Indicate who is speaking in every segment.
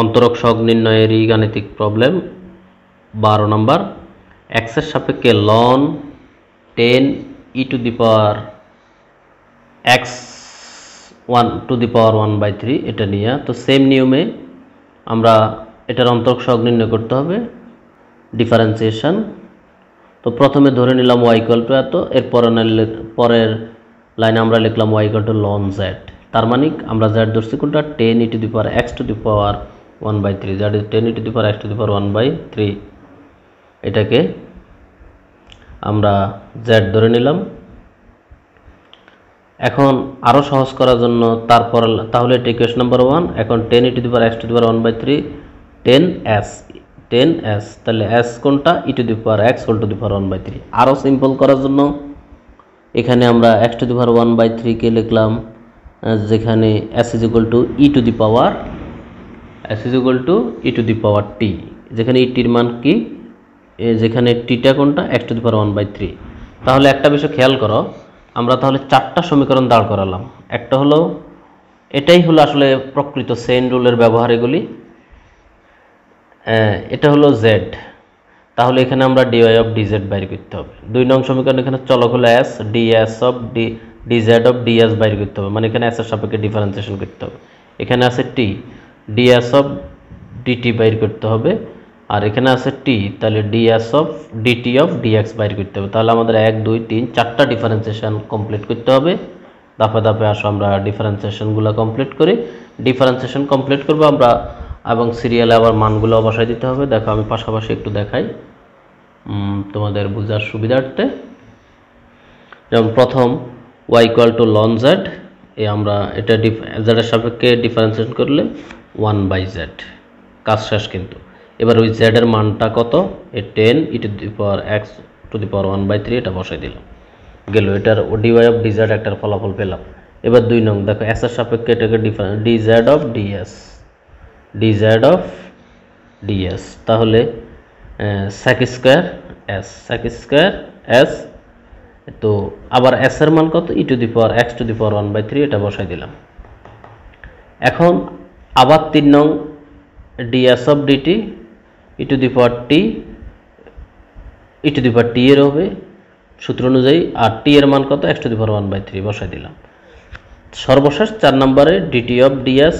Speaker 1: অন্তরক সহগ নির্ণয়ের এই প্রবলেম বারো নম্বর এক্সের সাপেক্ষে ln tan E to the power X one to the power one by three এটা নিয়ে তো সেম নিয়মে আমরা এটার অন্তরক সহগ নির্ণয় করতে হবে ডিফারেন্সিয়েশন তো প্রথমে ধরে নিলাম ওয়াইকল টু এত এর পরের লাইনে আমরা লিখলাম ওয়াইকল টু লন জ্যাড তার মানে আমরা জ্যাট ধরছি কোনটা tan E to the power X to the power one by three that is tan to the power X to the power one by three এটাকে আমরা জ্যাড ধরে নিলাম এখন আরও সহজ করার জন্য তারপর তাহলে এটি কোয়েশ্চন নাম্বার ওয়ান এখন tan E to the power the X to the one by three tan S tan S তাহলে এস কোনটা E to the power X whole to the one by three আরও সিম্পল করার জন্য এখানে আমরা X to the one by থ্রিকে লিখলাম যেখানে S is equal to E to the power S is equal to E to the power T যেখানে ইটির e মান কি যেখানে টিটা কোনটা X to the power one by three তাহলে একটা বিষয় খেয়াল করো আমরা তাহলে চারটা সমীকরণ দাঁড় করালাম একটা হলো এটাই হলো আসলে প্রকৃত সেন রুলের ব্যবহার এগুলি এটা হলো জেড তাহলে এখানে আমরা ডিওয়াই অফ ডিজেড বাইর করতে হবে দুই নং সমীকরণ এখানে চলক হলো S DS of D DZ of D S বাইর করতে হবে মানে এখানে এসের সাপেক্ষে ডিফারেন্সিয়েশন করতে হবে এখানে আছে টি ডিএস অফ ডিটি বাইর করতে হবে আর এখানে আছে টি তাহলে DS of DT of DX বাইর করতে হবে তাহলে আমাদের এক দুই তিন চারটা ডিফারেন্সিয়েশন কমপ্লিট করতে হবে ধাপে ধাপে আসো আমরা ডিফারেন্সিয়েশনগুলো কমপ্লিট করি ডিফারেন্সিয়েশন কমপ্লিট করবো আমরা এবং সিরিয়ালে আবার মানগুলো বসাই দিতে হবে দেখো আমি পাশাপাশি একটু দেখাই তোমাদের বোঝার সুবিধার্থে যেমন প্রথম Y equal to ln Z এ আমরা এটা জেডের সাপেক্ষে ডিফারেন্সিয়েট করলে ওয়ান বাই জেড কাজ শেষ কিন্তু এবার ওই জেডের মানটা কত এ tan E to the power X to the power one by three এটা বসাই দিলাম গেল এটার ডিওয়াই অফ ডিজেড একটার ফলাফল পেলাম এবার দুই নং দেখো এস এর সাপেক্ষে এটাকে difference DZ of DS DZ of DS তাহলে sec square S sec square S তো আবার এস এর মান কত E to the power X to the power one by three এটা বসাই দিলাম এখন আবার তিন নং D S of DT E to the power T E to the power T এর হবে সূত্র অনুযায়ী আর টি এর মান কত X to the power one by three বসাই দিলাম সর্বশেষ চার নম্বরে ডিটি অফ ডিএস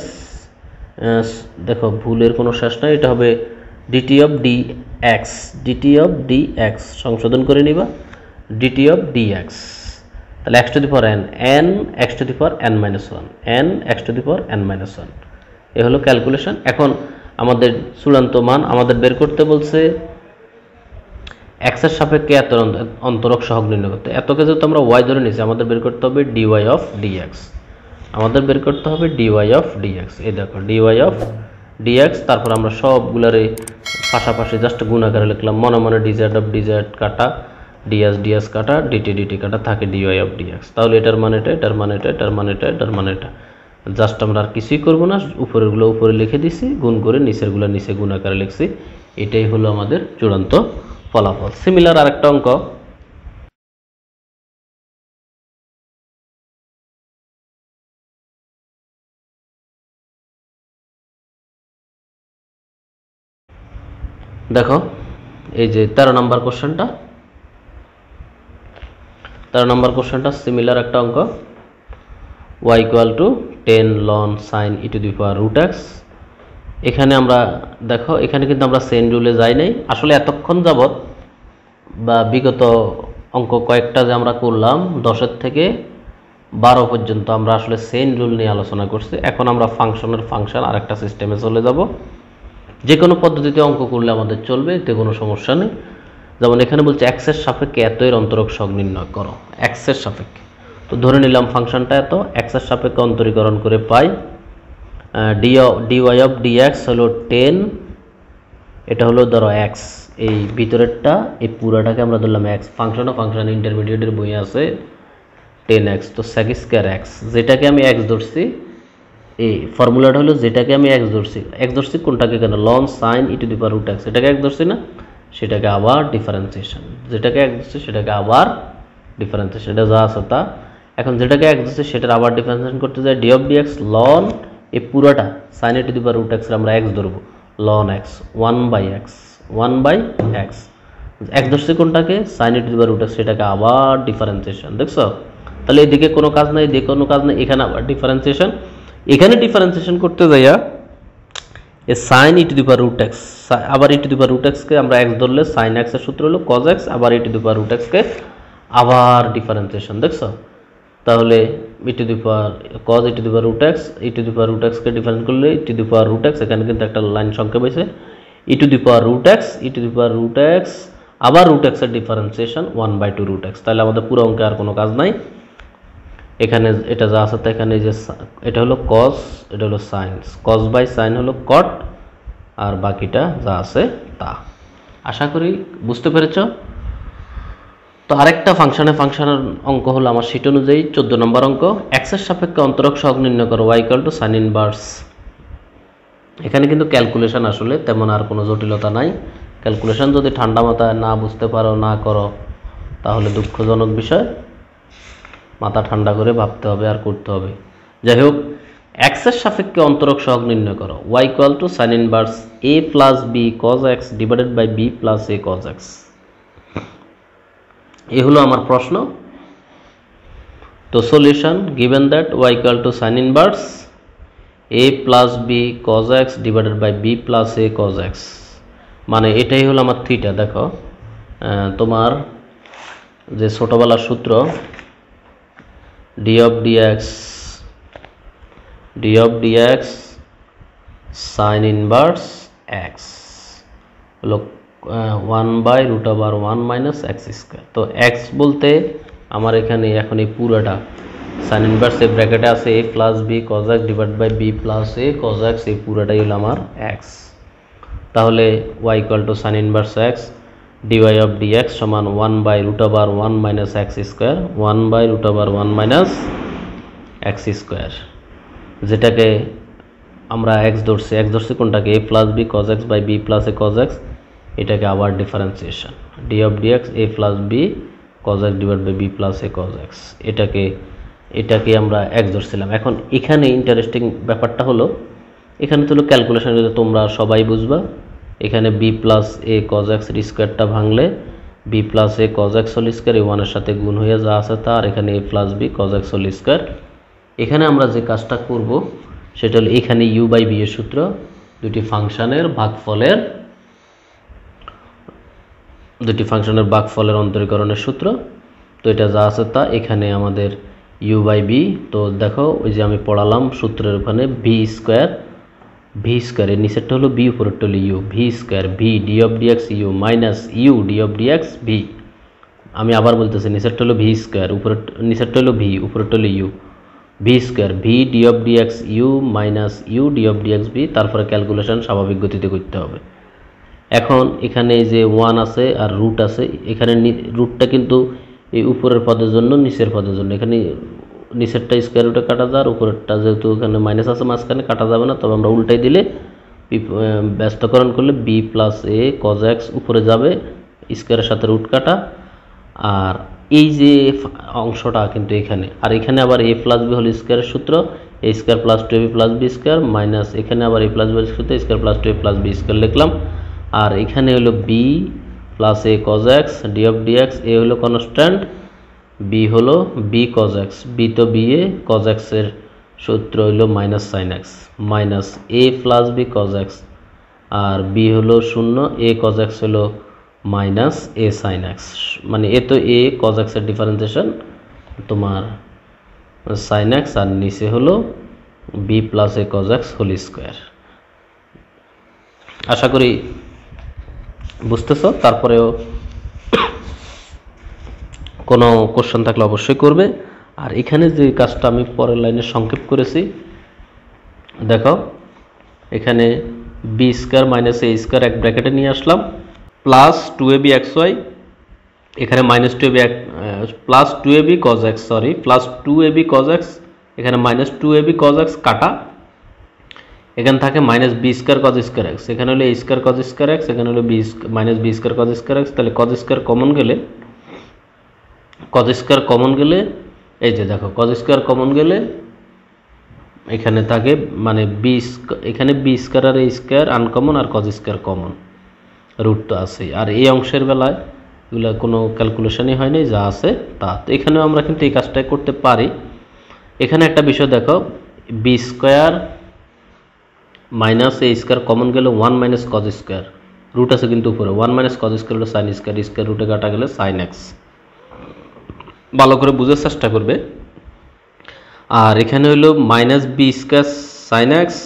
Speaker 1: দেখো ভুলের কোনো শেষ নাই এটা হবে DT of D X DT of D X সংশোধন করে নিবা ডিটি অফ ডি এক্স তাহলে X to the power N N X to the power N minus one N X to the power N minus one এ হলো calculation এখন আমাদের চূড়ান্ত মান আমাদের বের করতে বলছে এক্সের সাপেক্ষে এত অন্তরক সহগ নির্ণয় করতে এতকে যেহেতু আমরা ওয়াই ধরে নিয়েছি আমাদের বের করতে হবে ডিওয়াই অফ ডিএক্স আমাদের বের করতে হবে ডিওয়াই অফ ডিএক্স এই দেখো ডিওয়াই অফ ডিএক্স তারপর আমরা সবগুলারে পাশাপাশি জাস্ট গুণ আকারে লিখলাম মনে মনে ডিজেড অফ ডিজেড কাটা ডিএস ডিএস কাটা ডিটি ডিটি কাটা থাকে ডিওয়াই অফ ডিএক্স তাহলে এটার মানে এটা এটার মানে এটা এটার মানে এটা এটার মানে এটা জাস্ট আমরা আর কিছুই করবো না উপরেরগুলো উপরে লিখে দিছি গুণ করে নিচেরগুলো নিচে গুণ আকারে লিখছি এটাই হলো আমাদের চূড়ান্ত ফলাফল সিমিলার আরেকটা অঙ্ক দেখো এই যে তেরো নম্বর কোশ্চেনটা তেরো নম্বর কোশ্চেনটা সিমিলার একটা অঙ্ক Y equal to tan ln sine E to the power root X এখানে আমরা দেখো এখানে কিন্তু আমরা সেন রুলে যাই নাই আসলে এতক্ষণ যাবৎ বা বিগত অঙ্ক কয়েকটা যে আমরা করলাম দশের থেকে বারো পর্যন্ত আমরা আসলে সেন রুল নিয়ে আলোচনা করছি এখন আমরা ফাংশনের ফাংশন আর একটা সিস্টেমে চলে যাব যে কোনো পদ্ধতিতে অঙ্ক করলে আমাদের চলবে এতে কোনো সমস্যা নেই যেমন এখানে বলছে এক্সের সাপেক্ষে এতয়ের অন্তরক সগ নির্ণয় করো এক্সের সাপেক্ষে তো ধরে নিলাম ফাংশনটা এত এক্সের সাপেক্ষে অন্তরীকরণ করে পাই D DY of D DX হলো টেন এটা হলো ধরো এক্স এই ভিতরেরটা এই পুরাটাকে আমরা ধরলাম এক্স ফাংশন অফ ফাংশন ইন্টারমিডিয়েটের বই আছে টেন এক্স তো স্যাক স্কোয়ার এক্স যেটাকে আমি এক্স ধরছি এই ফর্মুলাটা হলো যেটাকে আমি এক্স ধরছি এক্স ধরছি কোনটাকে কেন ln sine E to the power root X এটাকে এক ধরছি না সেটাকে আবার ডিফারেন্সিয়েশন যেটাকে এক ধরছি সেটাকে আবার ডিফারেন্সিয়েশন এটা যা আছে তা এখন যেটাকে এক্স আছে সেটার আবার ডিফারেন্সিয়েশন করতে যাই D of D X ln এ পুরোটা sine E to the power root এক্সের আমরা এক্স ধরবো ln X one by X one by X এক ধরছে কোনটাকে sine E to the power root X সেটাকে আবার ডিফারেন্সিয়েশন দেখছো তাহলে এদিকে কোনো কাজ নাই এদিকে কোনো কাজ নাই এখানে আবার ডিফারেন্সিয়েশন এখানে ডিফারেন্সিয়েশন করতে যাইয়া এ sine E to the power root X আবার E to the power root এক্সকে আমরা এক্স ধরলে সাইন এক্সের সূত্র হলো কজ এক্স আবার E to the power root এক্সকে আবার ডিফারেন্সিয়েশন দেখছো তাহলে E to the power cos E to the power root X E to the power root define করলে E to the power root এখানে কিন্তু একটা লাইন সংখ্যা পেয়েছে E to the power root X E to the power root আবার root differentiation one by two root তাহলে আমাদের পুরো অঙ্কে আর কোনো কাজ নাই এখানে এটা যা আছে এখানে যে এটা হলো কজ এটা হলো সাইন কজ বাই সাইন হলো কট আর বাকিটা যা আছে তা আশা করি বুঝতে পেরেছ তো আরেকটা ফাংশনে ফাংশনের অঙ্ক হলো আমার সিট অনুযায়ী চোদ্দ নম্বর অঙ্ক এক্সের সাপেক্ষে অন্তরক সহগ নির্ণয় করো ওয়াইকাল টু সাইন ইনভার্স এখানে কিন্তু ক্যালকুলেশন আসলে তেমন আর কোনো জটিলতা নাই ক্যালকুলেশন যদি ঠান্ডা মাথায় না বুঝতে পারো না করো তাহলে দুঃখজনক বিষয় মাথা ঠান্ডা করে ভাবতে হবে আর করতে হবে যাই হোক এক্সের সাপেক্ষে অন্তরক সহগ নির্ণয় করো Y equal to sine inverse A plus B cos X divided by B plus A cos X এ হলো আমার প্রশ্ন তো solution given that Y equal to sine inverse A plus B cos X divided by B plus A cos X মানে এটাই হলো আমার theta দেখো তোমার যে ছোটোবেলার সূত্র D of D X D of D X sine inverse X হলো ওয়ান বাই রুট আবার ওয়ান মাইনাস এক্স স্কোয়ার তো এক্স বলতে আমার এখানে এখন এই পুরোটা সাইন ইনভার্স এ ব্র্যাকেটে আছে A plus B cos divide by B plus A cos X এই পুরোটাই হলো আমার এক্স তাহলে Y equal to sine inverse X DY of D X সমান ওয়ান বাই রুট আবার one minus X square one by root আবার one minus X square যেটাকে আমরা এক্স ধরছি এক্স ধরছি কোনটাকে A plus B cos X by B plus A cos X এটাকে আবার differentiation D of DX A plus B cos X divide by B plus A cos X এটাকে এটাকে আমরা এক্স ধরছিলাম এখন এখানে ইন্টারেস্টিং ব্যাপারটা হলো এখানে তো হলো ক্যালকুলেশন তোমরা সবাই বুঝবা এখানে B plus A cos X স্কোয়ারটা ভাঙলে B plus A cos X whole square এ ওয়ানের সাথে গুণ হয়ে যা আছে তা আর এখানে A plus B cos X whole square এখানে আমরা যে কাজটা করব সেটা হলো এখানে ইউ বাই বি এর সূত্র দুটি ফাংশনের ভাগফলের দুটি ফাংশনের ফলের অন্তরীকরণের সূত্র তো এটা যা আছে তা এখানে আমাদের ইউ বাই বি তো দেখো ওই যে আমি পড়ালাম সূত্রের ওখানে ভি স্কোয়ার ভি এর নিচেরটা হলো বি উপরেরটা হলো U V square V D of DX U minus U D of DX V আমি আবার বলতেছি নিচেরটা হলো ভি স্কোয়ার উপরে নিচেরটা হলো ভি উপরেরটা হলো U V square V D of DX U minus U D of DX V তারপরে ক্যালকুলেশন স্বাভাবিক গতিতে করতে হবে এখন এখানে যে ওয়ান আছে আর রুট আছে এখানে রুটটা কিন্তু এই উপরের পদের জন্য নিচের পদের জন্য এখানে নিচেরটা স্কোয়ার রুটে কাটা যায় আর উপরেরটা যেহেতু এখানে মাইনাস আছে মাঝখানে কাটা যাবে না তবে আমরা উল্টাই দিলে ব্যস্তকরণ করলে B plus A cos X উপরে যাবে স্কোয়ারের সাথে রুট কাটা আর এই যে অংশটা কিন্তু এখানে আর এখানে আবার এ প্লাস বি হল স্কোয়ারের সূত্র A square plus two A B plus B square minus এখানে আবার A plus B square square plus two A plus B square লিখলাম আর এখানে হলো B plus A cos D of D X এ হলো কনস্ট্যান্ট বি হলো B cos B তো B A cos সূত্র হলো minus sine minus A plus B cos আর বি হলো শূন্য এ কজ এক্স হলো মাইনাস এ সাইন মানে এ তো এ কজ এক্সের ডিফারেন্সিয়েশন তোমার সাইন আর নিচে হলো B plus A cos whole square আশা করি বুঝতেছ তারপরেও কোনো কোশ্চেন থাকলে অবশ্যই করবে আর এখানে যে কাজটা আমি পরের লাইনে সংক্ষেপ করেছি দেখো এখানে B square minus A square এক ব্র্যাকেটে নিয়ে আসলাম plus two A B X Y এখানে minus two A B plus two A B cos X sorry plus two A B cos X এখানে minus two A B cos X কাটা এখানে থাকে minus B square cos square X এখানে হলো A square cos square X এখানে হলো B minus B square cos square X তাহলে cause square common গেলে কজ স্কোয়ার কমন গেলে এই যে দেখো কজ স্কোয়ার কমন গেলে এখানে থাকে মানে বি এখানে বি স্কোয়ার আর এ স্কোয়ার আনকমন আর কজ স্কোয়ার কমন রুট তো আছেই আর এই অংশের বেলায় এগুলো কোনো ক্যালকুলেশনই হয়নি যা আছে তা এখানেও আমরা কিন্তু এই কাজটাই করতে পারি এখানে একটা বিষয় দেখো B square minus A square common গেলে one minus cos square root আছে কিন্তু উপরে ওয়ান মাইনাস কজ স্কোয়ার হলো সাইন স্কোয়ার স্কোয়ার রুটে কাটা গেলে সাইন এক্স ভালো করে বুঝার চেষ্টা করবে আর এখানে হলো minus B square sine X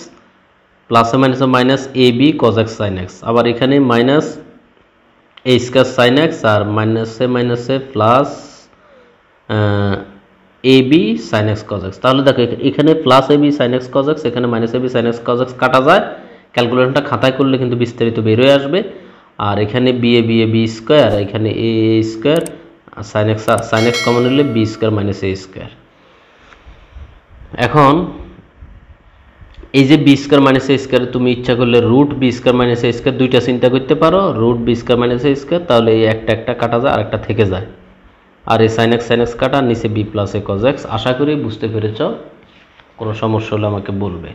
Speaker 1: প্লাসে মাইনাসে minus A B cos X sine X আবার এখানে minus A square sine X আর মাইনাসে মাইনাসে plus A B sine X cos X তাহলে দেখো এখানে plus A B sine X cos X এখানে minus A B sine cos X কাটা যায় ক্যালকুলেশনটা খাতায় করলে কিন্তু বিস্তারিত বেরোয় আসবে আর এখানে B A B A B square এখানে A A square sine sine X sine X common নিলে B square minus A square এখন এই যে B square minus A square তুমি ইচ্ছা করলে root B square minus A square দুইটা চিন্তা করতে পারো root B square minus A square তাহলে এই একটা একটা কাটা যায় আর একটা থেকে যায় আর এই সাইন এক্স সাইন এক্স কাটা নিচে B plus A cos X আশা করি বুঝতে পেরেছ কোনো সমস্যা হলে আমাকে বলবে